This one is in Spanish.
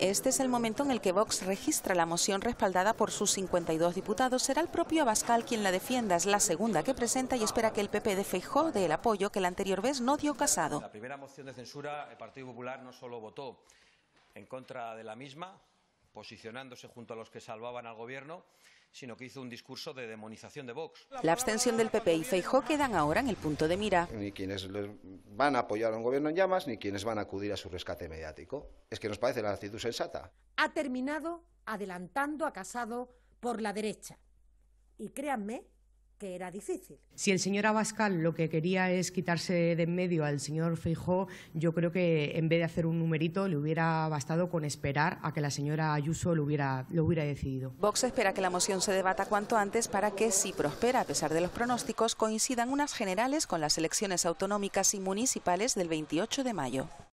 Este es el momento en el que Vox registra la moción respaldada por sus 52 diputados. Será el propio Abascal quien la defienda. Es la segunda que presenta y espera que el PP de del el apoyo que la anterior vez no dio Casado. La primera moción de censura, el Partido Popular no solo votó en contra de la misma, posicionándose junto a los que salvaban al gobierno, sino que hizo un discurso de demonización de Vox. La abstención del PP y Feijóo quedan ahora en el punto de mira. Ni quienes van a apoyar a un gobierno en llamas, ni quienes van a acudir a su rescate mediático. Es que nos parece la actitud sensata. Ha terminado adelantando a Casado por la derecha. Y créanme que era difícil. Si el señor Abascal lo que quería es quitarse de en medio al señor Feijó, yo creo que en vez de hacer un numerito le hubiera bastado con esperar a que la señora Ayuso lo hubiera, lo hubiera decidido. Vox espera que la moción se debata cuanto antes para que, si prospera a pesar de los pronósticos, coincidan unas generales con las elecciones autonómicas y municipales del 28 de mayo.